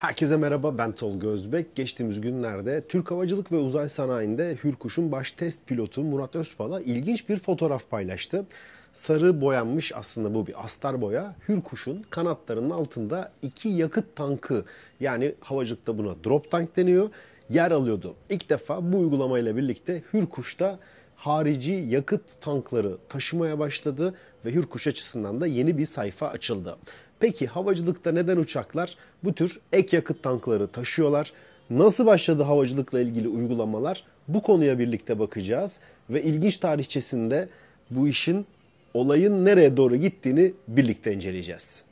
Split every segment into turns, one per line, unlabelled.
Herkese merhaba ben Tolga Özbek. Geçtiğimiz günlerde Türk Havacılık ve Uzay Sanayi'nde Hürkuş'un baş test pilotu Murat Özpala ilginç bir fotoğraf paylaştı. Sarı boyanmış aslında bu bir astar boya. Hürkuş'un kanatlarının altında iki yakıt tankı yani havacılıkta buna drop tank deniyor yer alıyordu. İlk defa bu uygulamayla birlikte Hürkuş'ta harici yakıt tankları taşımaya başladı ve Hürkuş açısından da yeni bir sayfa açıldı. Peki havacılıkta neden uçaklar bu tür ek yakıt tankları taşıyorlar? Nasıl başladı havacılıkla ilgili uygulamalar? Bu konuya birlikte bakacağız ve ilginç tarihçesinde bu işin olayın nereye doğru gittiğini birlikte inceleyeceğiz.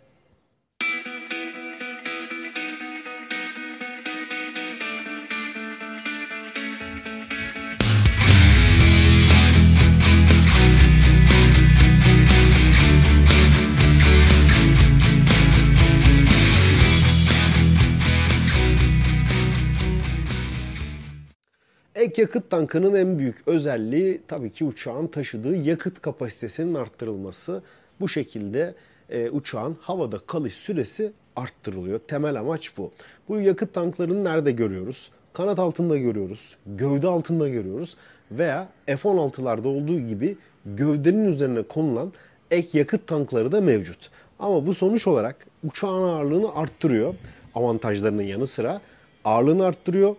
Ek yakıt tankının en büyük özelliği tabii ki uçağın taşıdığı yakıt kapasitesinin arttırılması. Bu şekilde e, uçağın havada kalış süresi arttırılıyor. Temel amaç bu. Bu yakıt tanklarını nerede görüyoruz? Kanat altında görüyoruz, gövde altında görüyoruz veya F-16'larda olduğu gibi gövdenin üzerine konulan ek yakıt tankları da mevcut. Ama bu sonuç olarak uçağın ağırlığını arttırıyor. Avantajlarının yanı sıra ağırlığını arttırıyor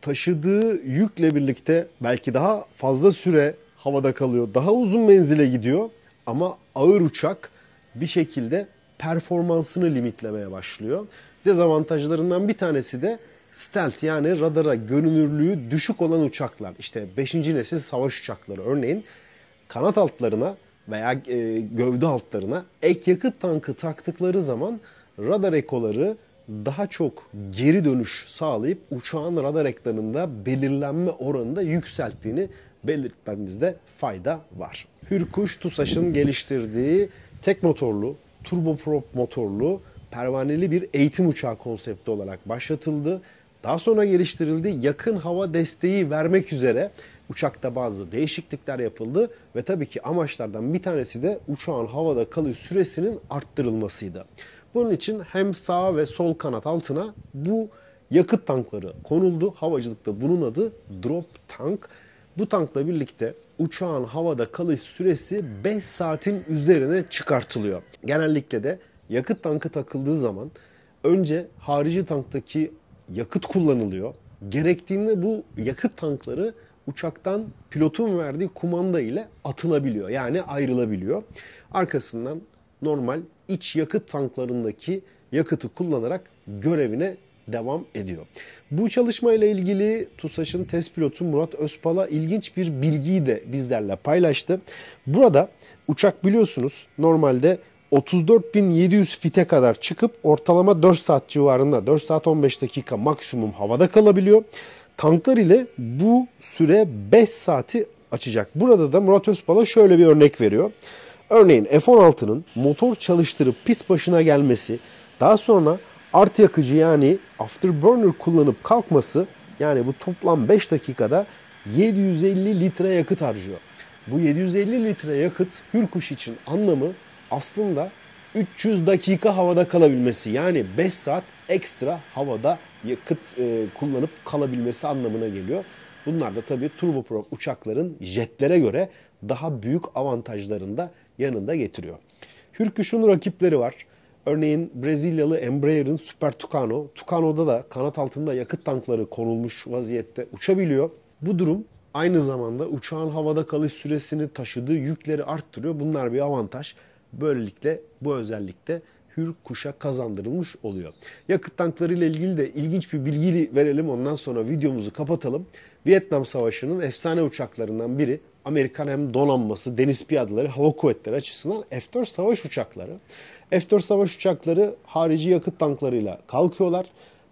taşıdığı yükle birlikte belki daha fazla süre havada kalıyor. Daha uzun menzile gidiyor ama ağır uçak bir şekilde performansını limitlemeye başlıyor. Dezavantajlarından bir tanesi de stealth yani radara görünürlüğü düşük olan uçaklar. İşte 5. nesil savaş uçakları örneğin kanat altlarına veya e, gövde altlarına ek yakıt tankı taktıkları zaman radar ekoları daha çok geri dönüş sağlayıp uçağın radar ekranında belirlenme oranını da yükselttiğini belirtmemizde fayda var. Hürkuş TUSAŞ'ın geliştirdiği tek motorlu, turboprop motorlu, pervaneli bir eğitim uçağı konsepti olarak başlatıldı. Daha sonra geliştirildi. Yakın hava desteği vermek üzere uçakta bazı değişiklikler yapıldı ve tabii ki amaçlardan bir tanesi de uçağın havada kalış süresinin arttırılmasıydı. Bunun için hem sağ ve sol kanat altına bu yakıt tankları konuldu. Havacılıkta bunun adı drop tank. Bu tankla birlikte uçağın havada kalış süresi 5 saatin üzerine çıkartılıyor. Genellikle de yakıt tankı takıldığı zaman önce harici tanktaki yakıt kullanılıyor. Gerektiğinde bu yakıt tankları uçaktan pilotun verdiği kumanda ile atılabiliyor. Yani ayrılabiliyor. Arkasından normal iç yakıt tanklarındaki yakıtı kullanarak görevine devam ediyor. Bu çalışmayla ilgili TUSAŞ'ın test pilotu Murat Özpala ilginç bir bilgiyi de bizlerle paylaştı. Burada uçak biliyorsunuz normalde 34.700 fite kadar çıkıp ortalama 4 saat civarında 4 saat 15 dakika maksimum havada kalabiliyor. Tanklar ile bu süre 5 saati açacak. Burada da Murat Özpala şöyle bir örnek veriyor. Örneğin F-16'nın motor çalıştırıp pis başına gelmesi, daha sonra art yakıcı yani afterburner kullanıp kalkması yani bu toplam 5 dakikada 750 litre yakıt harcıyor. Bu 750 litre yakıt Hürkuş için anlamı aslında 300 dakika havada kalabilmesi yani 5 saat ekstra havada yakıt e, kullanıp kalabilmesi anlamına geliyor. Bunlar da tabii turboprop uçakların jetlere göre daha büyük avantajlarını da yanında getiriyor. Hürküş'ün rakipleri var. Örneğin Brezilyalı Embraer'in Super Tucano. Tucano'da da kanat altında yakıt tankları konulmuş vaziyette uçabiliyor. Bu durum aynı zamanda uçağın havada kalış süresini taşıdığı yükleri arttırıyor. Bunlar bir avantaj. Böylelikle bu özellikle hür kuşa kazandırılmış oluyor. Yakıt tankları ile ilgili de ilginç bir bilgi verelim ondan sonra videomuzu kapatalım. Vietnam Savaşı'nın efsane uçaklarından biri Amerikan hem donanması, deniz piyadeleri, hava kuvvetleri açısından F-4 savaş uçakları. F-4 savaş uçakları harici yakıt tanklarıyla kalkıyorlar.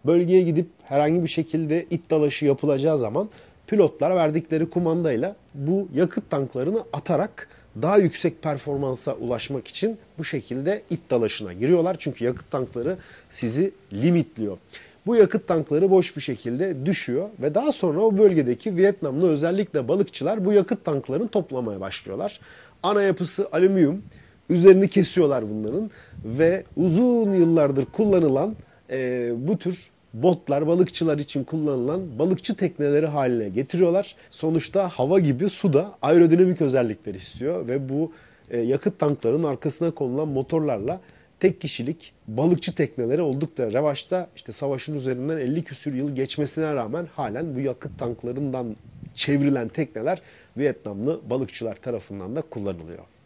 Bölgeye gidip herhangi bir şekilde it dalaşı yapılacağı zaman pilotlar verdikleri kumandayla bu yakıt tanklarını atarak daha yüksek performansa ulaşmak için bu şekilde it dalaşına giriyorlar. Çünkü yakıt tankları sizi limitliyor. Bu yakıt tankları boş bir şekilde düşüyor ve daha sonra o bölgedeki Vietnamlı özellikle balıkçılar bu yakıt tanklarını toplamaya başlıyorlar. Ana yapısı alüminyum. Üzerini kesiyorlar bunların ve uzun yıllardır kullanılan e, bu tür botlar balıkçılar için kullanılan balıkçı tekneleri haline getiriyorlar. Sonuçta hava gibi su da aerodinamik özellikler istiyor ve bu e, yakıt tanklarının arkasına konulan motorlarla tek kişilik balıkçı tekneleri oldukça revaçta işte savaşın üzerinden 50 küsür yıl geçmesine rağmen halen bu yakıt tanklarından çevrilen tekneler Vietnamlı balıkçılar tarafından da kullanılıyor.